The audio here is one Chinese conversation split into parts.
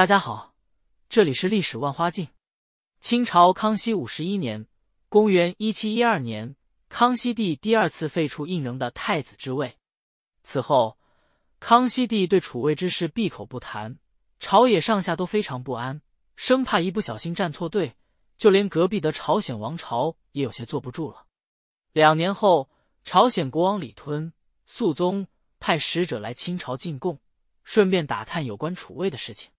大家好，这里是历史万花镜。清朝康熙五十一年（公元1712年），康熙帝第二次废除胤禛的太子之位。此后，康熙帝对储位之事闭口不谈，朝野上下都非常不安，生怕一不小心站错队。就连隔壁的朝鲜王朝也有些坐不住了。两年后，朝鲜国王李吞肃宗派使者来清朝进贡，顺便打探有关储位的事情。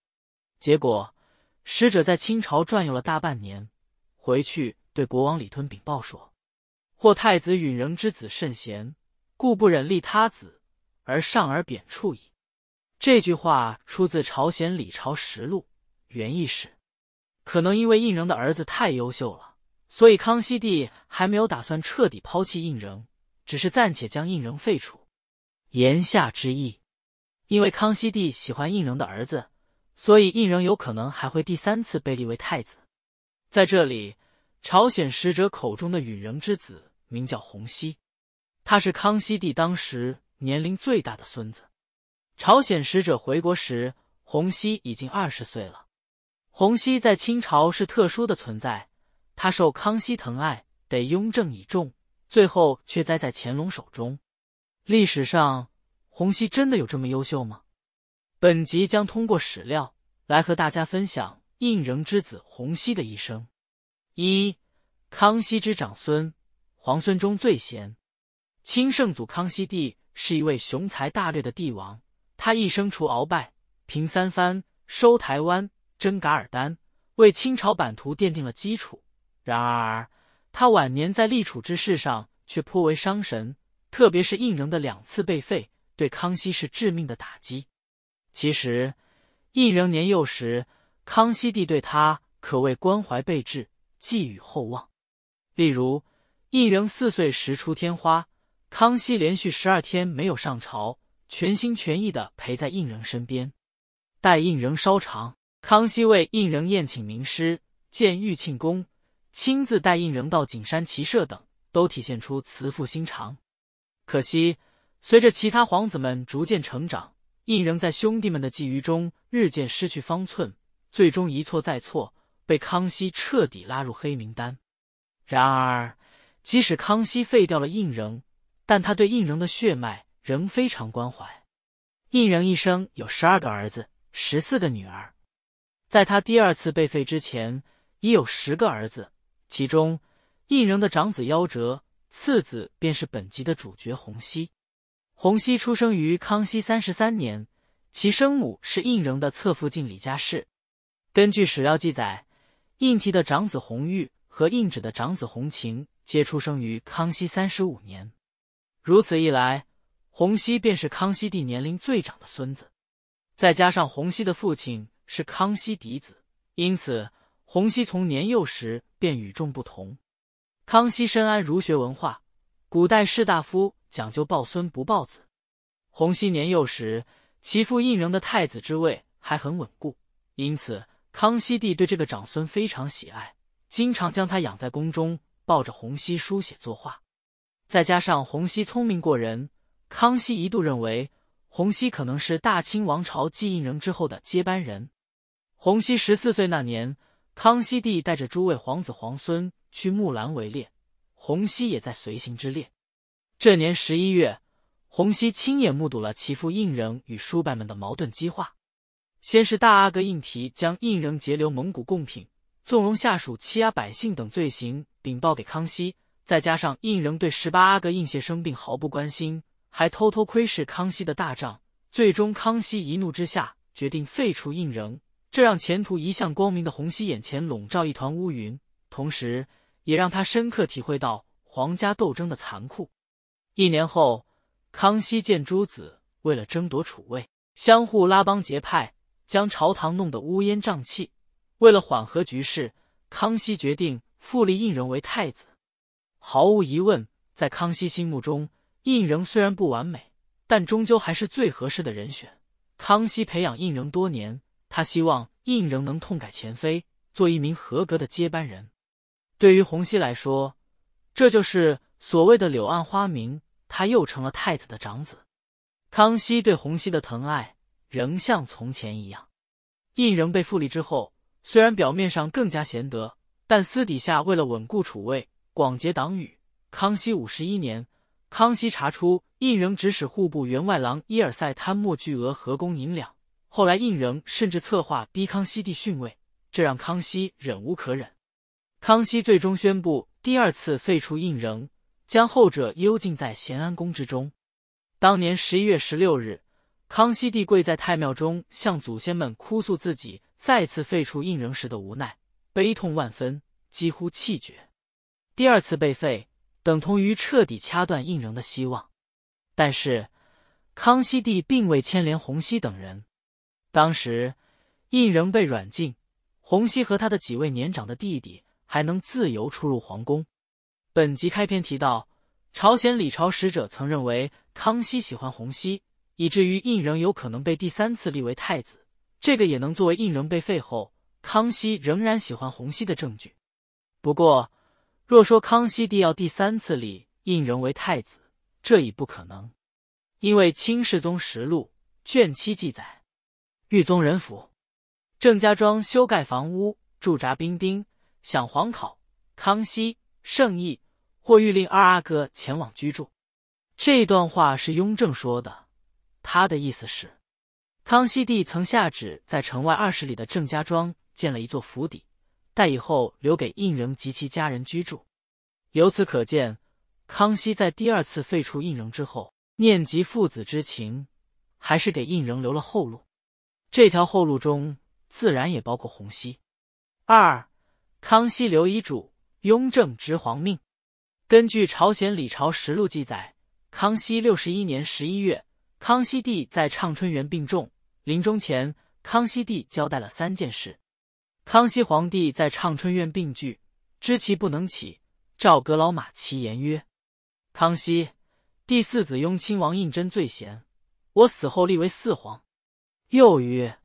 结果，使者在清朝转悠了大半年，回去对国王李吞禀报说：“或太子允仍之子甚贤，故不忍立他子，而上而贬黜矣。”这句话出自朝鲜李朝实录原意是，可能因为胤仍的儿子太优秀了，所以康熙帝还没有打算彻底抛弃胤仍，只是暂且将胤仍废除。言下之意，因为康熙帝喜欢胤仍的儿子。所以胤仍有可能还会第三次被立为太子。在这里，朝鲜使者口中的允仍之子名叫弘熙，他是康熙帝当时年龄最大的孙子。朝鲜使者回国时，弘熙已经二十岁了。弘熙在清朝是特殊的存在，他受康熙疼爱，得雍正倚重，最后却栽在乾隆手中。历史上，弘熙真的有这么优秀吗？本集将通过史料来和大家分享胤禛之子弘皙的一生。一、康熙之长孙，皇孙中最贤。清圣祖康熙帝是一位雄才大略的帝王，他一生除鳌拜、平三藩、收台湾、征噶尔丹，为清朝版图奠定了基础。然而，他晚年在立储之事上却颇为伤神，特别是胤禛的两次被废，对康熙是致命的打击。其实，胤仍年幼时，康熙帝对他可谓关怀备至，寄予厚望。例如，胤禛四岁时出天花，康熙连续十二天没有上朝，全心全意的陪在胤仍身边；待胤仍稍长，康熙为胤仍宴请名师，建玉庆宫，亲自带胤仍到景山骑射等，都体现出慈父心肠。可惜，随着其他皇子们逐渐成长。胤仍在兄弟们的觊觎中日渐失去方寸，最终一错再错，被康熙彻底拉入黑名单。然而，即使康熙废掉了胤仍，但他对胤仍的血脉仍非常关怀。胤仍一生有十二个儿子，十四个女儿，在他第二次被废之前已有十个儿子，其中胤仍的长子夭折，次子便是本集的主角洪熙。洪熙出生于康熙三十三年，其生母是胤禛的侧福晋李家氏。根据史料记载，胤禛的长子洪玉和胤祉的长子洪勤皆出生于康熙三十五年。如此一来，洪熙便是康熙帝年龄最长的孙子。再加上洪熙的父亲是康熙嫡子，因此洪熙从年幼时便与众不同。康熙深谙儒学文化，古代士大夫。讲究抱孙不抱子。弘皙年幼时，其父胤禛的太子之位还很稳固，因此康熙帝对这个长孙非常喜爱，经常将他养在宫中，抱着弘皙书写作画。再加上弘皙聪明过人，康熙一度认为弘皙可能是大清王朝继胤禛之后的接班人。弘皙十四岁那年，康熙帝带着诸位皇子皇孙去木兰围猎，弘皙也在随行之列。这年十一月，洪熙亲眼目睹了其父胤仍与叔伯们的矛盾激化。先是大阿哥胤提将胤仍截留蒙古贡品、纵容下属欺压百姓等罪行禀报给康熙，再加上胤仍对十八阿哥胤谢生病毫不关心，还偷偷窥视康熙的大帐，最终康熙一怒之下决定废除胤仍。这让前途一向光明的洪熙眼前笼罩一团乌云，同时也让他深刻体会到皇家斗争的残酷。一年后，康熙见诸子为了争夺储位，相互拉帮结派，将朝堂弄得乌烟瘴气。为了缓和局势，康熙决定复立胤仍为太子。毫无疑问，在康熙心目中，胤仍虽然不完美，但终究还是最合适的人选。康熙培养胤仍多年，他希望胤仍能痛改前非，做一名合格的接班人。对于洪熙来说，这就是。所谓的柳暗花明，他又成了太子的长子。康熙对洪熙的疼爱仍像从前一样。胤仍被复立之后，虽然表面上更加贤德，但私底下为了稳固储位、广结党羽，康熙五十一年，康熙查出胤仍指使户部员外郎伊尔塞贪墨巨额和公银两。后来，胤仍甚至策划逼康熙帝逊位，这让康熙忍无可忍。康熙最终宣布第二次废除胤仍。将后者幽禁在咸安宫之中。当年十一月十六日，康熙帝跪在太庙中，向祖先们哭诉自己再次废除胤禛时的无奈，悲痛万分，几乎气绝。第二次被废，等同于彻底掐断胤禛的希望。但是，康熙帝并未牵连洪熙等人。当时，胤禛被软禁，洪熙和他的几位年长的弟弟还能自由出入皇宫。本集开篇提到，朝鲜李朝使者曾认为康熙喜欢洪熙，以至于胤仍有可能被第三次立为太子。这个也能作为胤仍被废后，康熙仍然喜欢洪熙的证据。不过，若说康熙帝要第三次立胤仍为太子，这已不可能，因为《清世宗实录》卷七记载，豫宗仁府，郑家庄修盖房屋，驻扎兵丁，享皇考康熙圣意。或欲令二阿哥前往居住，这段话是雍正说的。他的意思是，康熙帝曾下旨在城外二十里的郑家庄建了一座府邸，待以后留给胤仍及其家人居住。由此可见，康熙在第二次废除胤仍之后，念及父子之情，还是给胤仍留了后路。这条后路中，自然也包括洪熙。二，康熙留遗嘱，雍正执皇命。根据朝鲜《李朝实录》记载，康熙六十一年十一月，康熙帝在畅春园病重，临终前，康熙帝交代了三件事。康熙皇帝在畅春园病具，知其不能起，召阁老马其言曰：“康熙第四子雍亲王胤禛最贤，我死后立为四皇。”又曰：“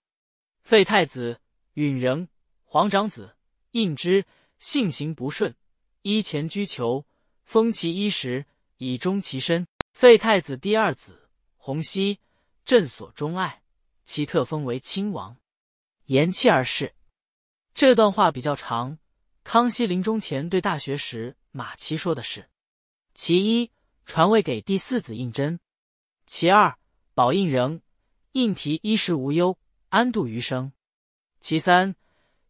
废太子允仍，皇长子胤之性行不顺，依前居求。”封其衣时，以终其身。废太子第二子弘皙，朕所钟爱，其特封为亲王，延期而逝。这段话比较长，康熙临终前对大学士马齐说的是：其一，传位给第四子胤禛；其二，保胤仍、胤提衣食无忧，安度余生；其三，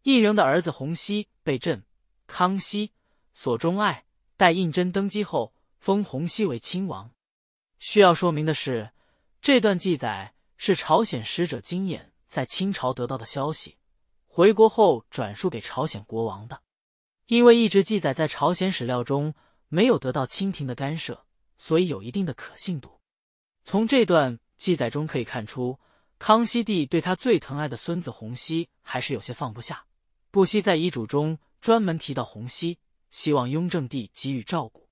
胤仍的儿子弘皙被朕、康熙所钟爱。待胤禛登基后，封弘皙为亲王。需要说明的是，这段记载是朝鲜使者金衍在清朝得到的消息，回国后转述给朝鲜国王的。因为一直记载在朝鲜史料中，没有得到清廷的干涉，所以有一定的可信度。从这段记载中可以看出，康熙帝对他最疼爱的孙子弘皙还是有些放不下，不惜在遗嘱中专门提到弘皙。希望雍正帝给予照顾。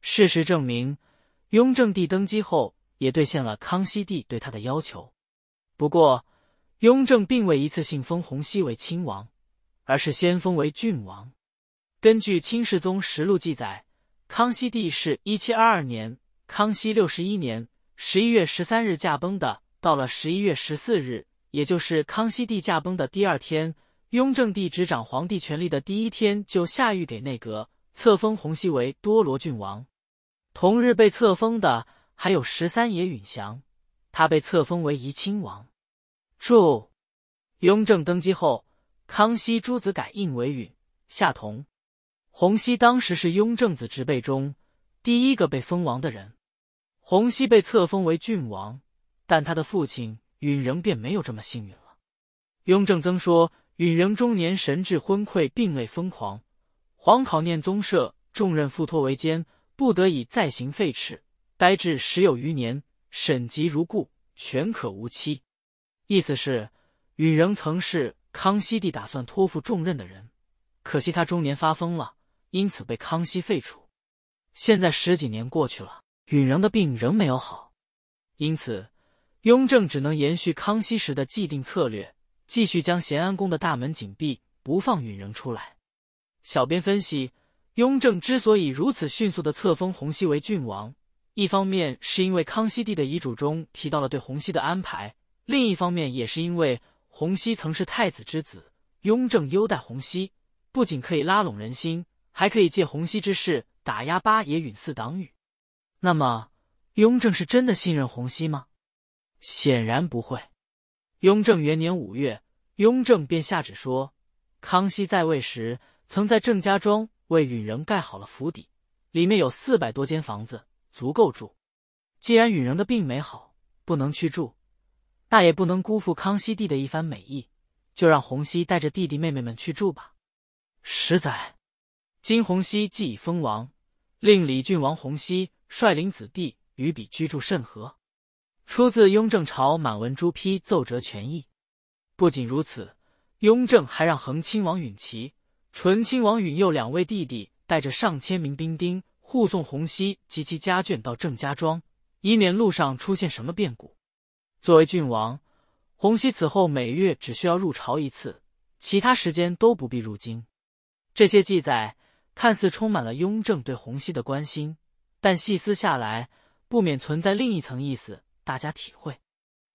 事实证明，雍正帝登基后也兑现了康熙帝对他的要求。不过，雍正并未一次性封洪熙为亲王，而是先封为郡王。根据《清世宗实录》记载，康熙帝是一七二二年（康熙六十一年）十一月十三日驾崩的。到了十一月十四日，也就是康熙帝驾崩的第二天。雍正帝执掌皇帝权力的第一天，就下谕给内阁，册封洪熙为多罗郡王。同日被册封的还有十三爷允祥，他被册封为怡亲王。注：雍正登基后，康熙诸子改印为允，下同。洪熙当时是雍正子侄辈中第一个被封王的人。洪熙被册封为郡王，但他的父亲允仍便没有这么幸运了。雍正曾说。允仍中年神智昏聩，并未疯狂。皇考念宗社重任复托为奸，不得已再行废斥，呆滞十有余年，沈及如故，全可无期。意思是允仍曾是康熙帝打算托付重任的人，可惜他中年发疯了，因此被康熙废除。现在十几年过去了，允仍的病仍没有好，因此雍正只能延续康熙时的既定策略。继续将咸安宫的大门紧闭，不放允仍出来。小编分析，雍正之所以如此迅速的册封弘皙为郡王，一方面是因为康熙帝的遗嘱中提到了对弘皙的安排，另一方面也是因为弘皙曾是太子之子，雍正优待弘皙，不仅可以拉拢人心，还可以借弘皙之势打压八爷允嗣党羽。那么，雍正是真的信任弘皙吗？显然不会。雍正元年五月，雍正便下旨说，康熙在位时曾在郑家庄为允仍盖好了府邸，里面有四百多间房子，足够住。既然允仍的病没好，不能去住，那也不能辜负康熙帝的一番美意，就让弘熙带着弟弟妹妹们去住吧。十载，金洪熙既已封王，令李郡王洪熙率领子弟与彼居住甚合。出自雍正朝满文朱批奏折全译。不仅如此，雍正还让恒亲王允祺、纯亲王允佑两位弟弟带着上千名兵丁护送弘皙及其家眷到郑家庄，以免路上出现什么变故。作为郡王，弘皙此后每月只需要入朝一次，其他时间都不必入京。这些记载看似充满了雍正对弘皙的关心，但细思下来，不免存在另一层意思。大家体会，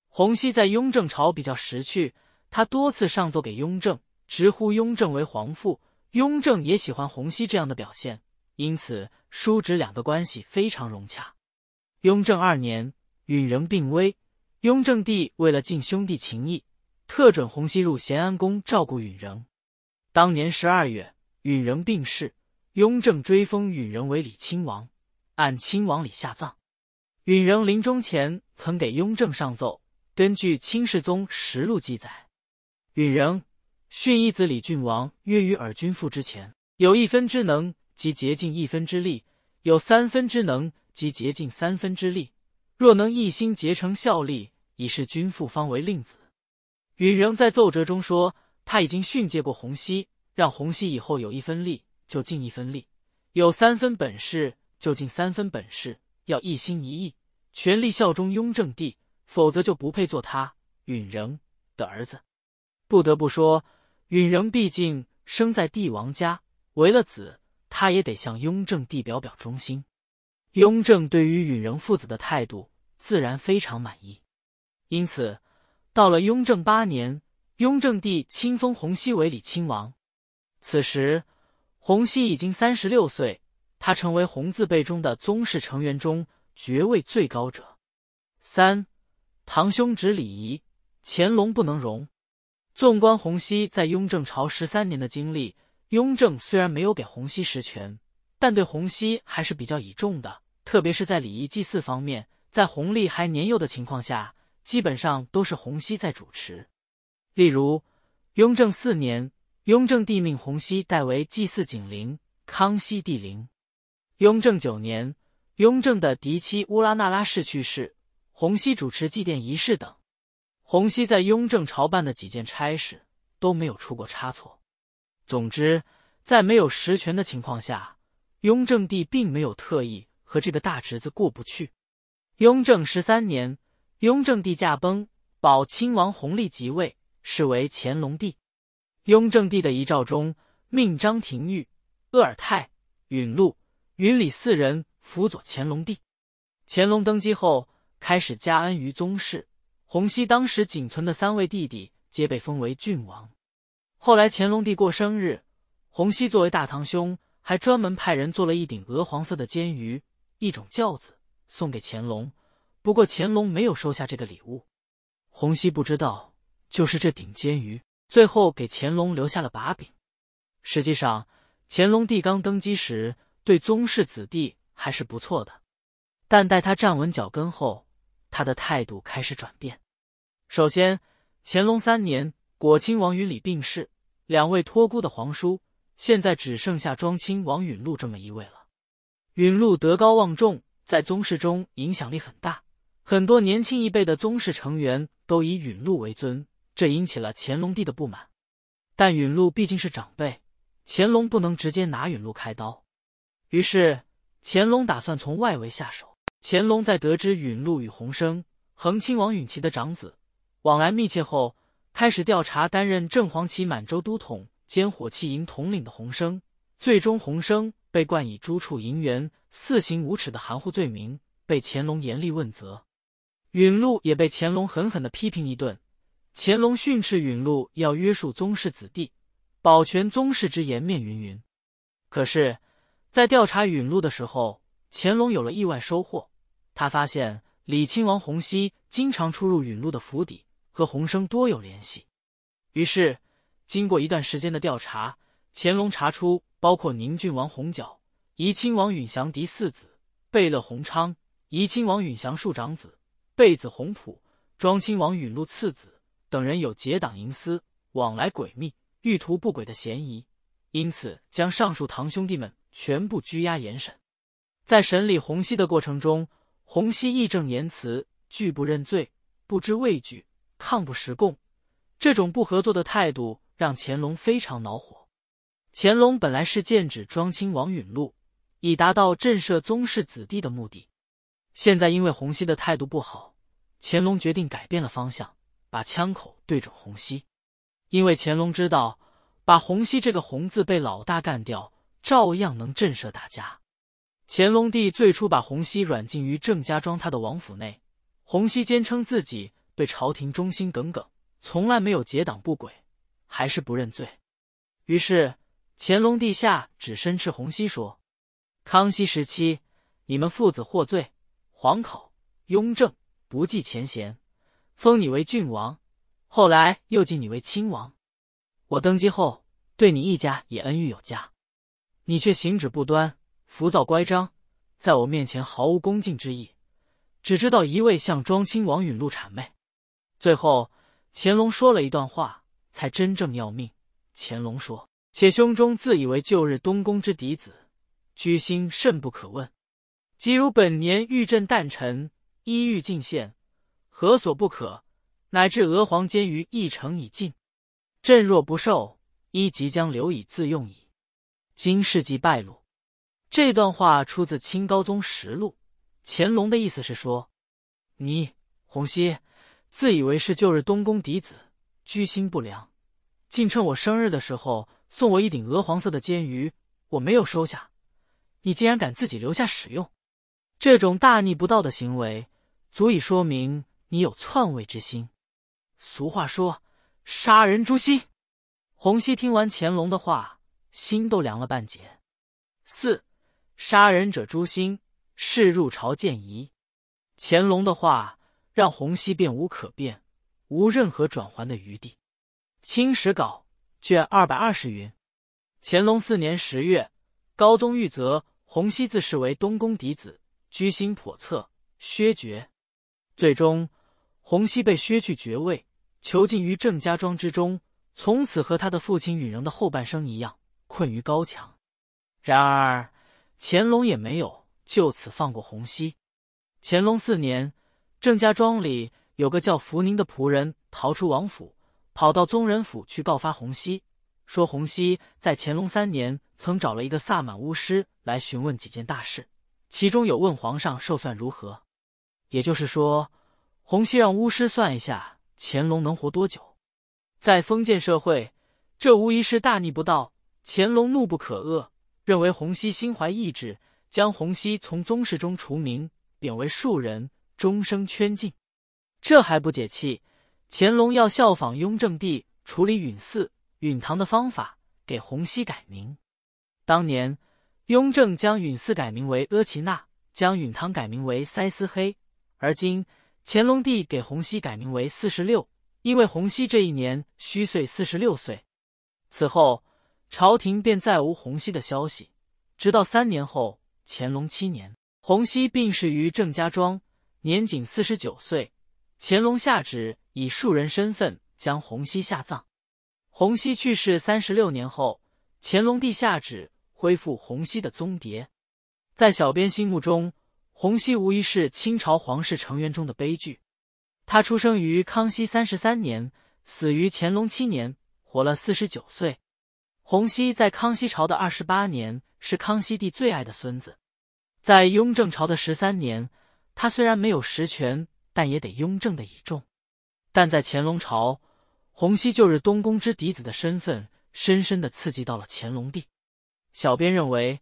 洪熙在雍正朝比较识趣，他多次上奏给雍正，直呼雍正为皇父。雍正也喜欢洪熙这样的表现，因此叔侄两个关系非常融洽。雍正二年，允仍病危，雍正帝为了尽兄弟情义，特准洪熙入咸安宫照顾允仍。当年十二月，允仍病逝，雍正追封允仍为礼亲王，按亲王礼下葬。允仍临终前曾给雍正上奏。根据《清世宗实录》记载，允仍训一子李郡王曰：“于尔君父之前，有一分之能，即竭尽一分之力；有三分之能，即竭尽三分之力。若能一心竭诚效力，以示君父，方为令子。”允仍在奏折中说，他已经训诫过洪熙，让洪熙以后有一分力就尽一分力，有三分本事就尽三分本事，要一心一意。全力效忠雍正帝，否则就不配做他允仍的儿子。不得不说，允仍毕竟生在帝王家，为了子，他也得向雍正帝表表忠心。雍正对于允仍父子的态度自然非常满意，因此到了雍正八年，雍正帝亲封洪熙为李亲王。此时，洪熙已经三十六岁，他成为洪字辈中的宗室成员中。爵位最高者，三堂兄指礼仪，乾隆不能容。纵观洪熙在雍正朝十三年的经历，雍正虽然没有给洪熙实权，但对洪熙还是比较倚重的，特别是在礼仪祭祀方面，在弘历还年幼的情况下，基本上都是洪熙在主持。例如，雍正四年，雍正帝命洪熙代为祭祀景陵、康熙帝陵；雍正九年。雍正的嫡妻乌拉那拉氏去世，弘皙主持祭奠仪式等。弘皙在雍正朝办的几件差事都没有出过差错。总之，在没有实权的情况下，雍正帝并没有特意和这个大侄子过不去。雍正十三年，雍正帝驾崩，保亲王弘历即位，是为乾隆帝。雍正帝的遗诏中命张廷玉、鄂尔泰、允禄、允礼四人。辅佐乾隆帝，乾隆登基后开始加恩于宗室，弘皙当时仅存的三位弟弟皆被封为郡王。后来乾隆帝过生日，弘皙作为大堂兄，还专门派人做了一顶鹅黄色的尖舆，一种轿子，送给乾隆。不过乾隆没有收下这个礼物，弘皙不知道，就是这顶尖舆，最后给乾隆留下了把柄。实际上，乾隆帝刚登基时对宗室子弟。还是不错的，但待他站稳脚跟后，他的态度开始转变。首先，乾隆三年，果亲王允礼病逝，两位托孤的皇叔现在只剩下庄亲王允禄这么一位了。允禄德高望重，在宗室中影响力很大，很多年轻一辈的宗室成员都以允禄为尊，这引起了乾隆帝的不满。但允禄毕竟是长辈，乾隆不能直接拿允禄开刀，于是。乾隆打算从外围下手。乾隆在得知允禄与洪生、恒亲王允祺的长子往来密切后，开始调查担任正黄旗满洲都统兼火器营统领的洪生。最终，洪生被冠以“诸处银元四行五尺”的含糊罪名，被乾隆严厉问责。允禄也被乾隆狠狠的批评一顿。乾隆训斥允禄要约束宗室子弟，保全宗室之颜面。云云。可是。在调查允禄的时候，乾隆有了意外收获。他发现李亲王洪熙经常出入允禄的府邸，和洪生多有联系。于是，经过一段时间的调查，乾隆查出包括宁郡王洪角、怡亲王允祥嫡四子贝勒洪昌、怡亲王允祥庶长子贝子弘普、庄亲王允禄次子等人有结党营私、往来诡秘、欲图不轨的嫌疑，因此将上述堂兄弟们。全部拘押严审。在审理洪熙的过程中，洪熙义正言辞，拒不认罪，不知畏惧，抗不实供。这种不合作的态度让乾隆非常恼火。乾隆本来是剑指庄亲王允禄，以达到震慑宗室子弟的目的。现在因为洪熙的态度不好，乾隆决定改变了方向，把枪口对准洪熙。因为乾隆知道，把洪熙这个“洪”字被老大干掉。照样能震慑大家。乾隆帝最初把洪熙软禁于郑家庄他的王府内，洪熙坚称自己对朝廷忠心耿耿，从来没有结党不轨，还是不认罪。于是乾隆帝下旨申斥洪熙说：“康熙时期，你们父子获罪，皇考雍正不计前嫌，封你为郡王，后来又晋你为亲王。我登基后，对你一家也恩遇有加。”你却行止不端，浮躁乖张，在我面前毫无恭敬之意，只知道一味向庄亲王允禄谄媚。最后，乾隆说了一段话，才真正要命。乾隆说：“且胸中自以为旧日东宫之嫡子，居心甚不可问。即如本年御朕诞辰，一欲进献，何所不可？乃至娥皇监于一城已进，朕若不受，一即将留以自用矣。”今世纪败露，这段话出自《清高宗实录》。乾隆的意思是说，你洪熙自以为是旧日东宫嫡子，居心不良，竟趁我生日的时候送我一顶鹅黄色的尖舆，我没有收下，你竟然敢自己留下使用，这种大逆不道的行为，足以说明你有篡位之心。俗话说，杀人诛心。洪熙听完乾隆的话。心都凉了半截。四杀人者诛心，是入朝见疑。乾隆的话让洪熙变无可变，无任何转还的余地。清史稿卷二百二十云：乾隆四年十月，高宗谕泽、洪熙自视为东宫嫡子，居心叵测，削爵。最终，洪熙被削去爵位，囚禁于郑家庄之中，从此和他的父亲允仍的后半生一样。困于高墙，然而乾隆也没有就此放过洪熙。乾隆四年，郑家庄里有个叫福宁的仆人逃出王府，跑到宗人府去告发洪熙，说洪熙在乾隆三年曾找了一个萨满巫师来询问几件大事，其中有问皇上寿算如何。也就是说，洪熙让巫师算一下乾隆能活多久。在封建社会，这无疑是大逆不道。乾隆怒不可遏，认为洪熙心怀异志，将洪熙从宗室中除名，贬为庶人，终生圈禁。这还不解气，乾隆要效仿雍正帝处理允祀、允堂的方法，给洪熙改名。当年雍正将允祀改名为阿奇娜，将允堂改名为塞思黑。而今乾隆帝给洪熙改名为四十六，因为洪熙这一年虚岁四十六岁。此后。朝廷便再无洪熙的消息，直到三年后，乾隆七年，洪熙病逝于郑家庄，年仅四十九岁。乾隆下旨以庶人身份将洪熙下葬。洪熙去世三十六年后，乾隆帝下旨恢复洪熙的宗牒。在小编心目中，洪熙无疑是清朝皇室成员中的悲剧。他出生于康熙三十三年，死于乾隆七年，活了四十九岁。洪熙在康熙朝的二十八年是康熙帝最爱的孙子，在雍正朝的十三年，他虽然没有实权，但也得雍正的倚重。但在乾隆朝，洪熙就是东宫之嫡子的身份，深深的刺激到了乾隆帝。小编认为，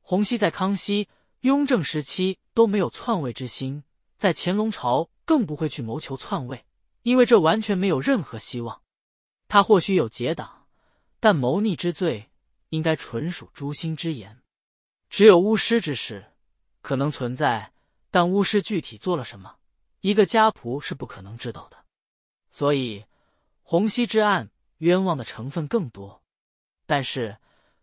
洪熙在康熙、雍正时期都没有篡位之心，在乾隆朝更不会去谋求篡位，因为这完全没有任何希望。他或许有结党。但谋逆之罪应该纯属诛心之言，只有巫师之事可能存在，但巫师具体做了什么，一个家仆是不可能知道的。所以洪熙之案冤枉的成分更多。但是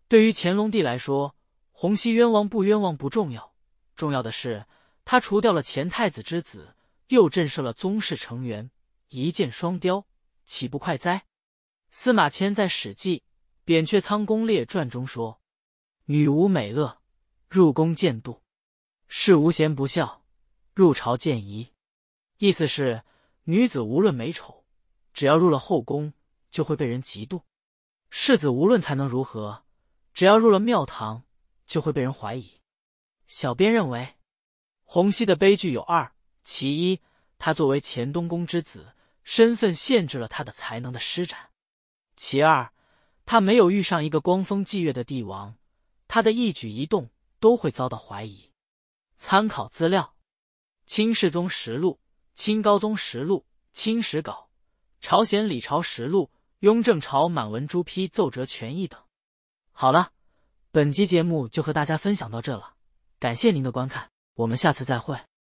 对于乾隆帝来说，洪熙冤枉不冤枉不重要，重要的是他除掉了前太子之子，又震慑了宗室成员，一箭双雕，岂不快哉？司马迁在《史记》。《扁鹊仓宫列传》中说：“女无美恶，入宫见妒；是无贤不孝，入朝见疑。”意思是女子无论美丑，只要入了后宫，就会被人嫉妒；世子无论才能如何，只要入了庙堂，就会被人怀疑。小编认为，洪熙的悲剧有二：其一，他作为前东宫之子，身份限制了他的才能的施展；其二。他没有遇上一个光风霁月的帝王，他的一举一动都会遭到怀疑。参考资料：《清世宗实录》《清高宗实录》《清史稿》《朝鲜李朝实录》《雍正朝满文朱批奏折全译》等。好了，本期节目就和大家分享到这了，感谢您的观看，我们下次再会。